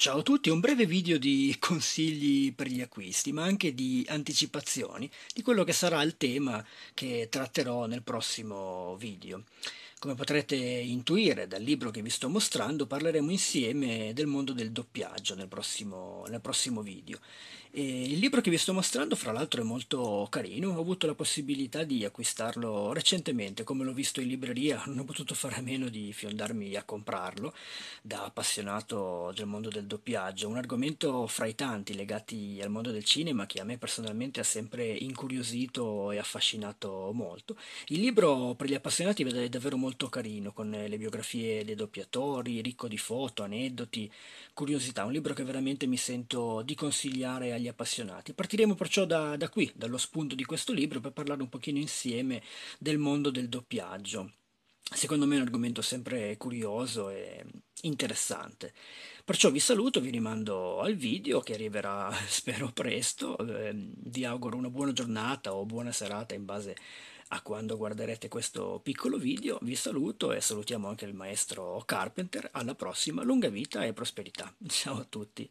Ciao a tutti, un breve video di consigli per gli acquisti, ma anche di anticipazioni di quello che sarà il tema che tratterò nel prossimo video. Come potrete intuire dal libro che vi sto mostrando, parleremo insieme del mondo del doppiaggio nel prossimo, nel prossimo video. E il libro che vi sto mostrando, fra l'altro, è molto carino. Ho avuto la possibilità di acquistarlo recentemente, come l'ho visto in libreria, non ho potuto fare a meno di fiondarmi a comprarlo da appassionato del mondo del doppiaggio. Un argomento fra i tanti legati al mondo del cinema che a me personalmente ha sempre incuriosito e affascinato molto. Il libro per gli appassionati è davvero molto molto carino con eh, le biografie dei doppiatori, ricco di foto, aneddoti, curiosità, un libro che veramente mi sento di consigliare agli appassionati. Partiremo perciò da, da qui, dallo spunto di questo libro, per parlare un pochino insieme del mondo del doppiaggio. Secondo me è un argomento sempre curioso e interessante. Perciò vi saluto, vi rimando al video che arriverà spero presto. Ehm, vi auguro una buona giornata o buona serata in base a a quando guarderete questo piccolo video. Vi saluto e salutiamo anche il maestro Carpenter. Alla prossima, lunga vita e prosperità. Ciao a tutti.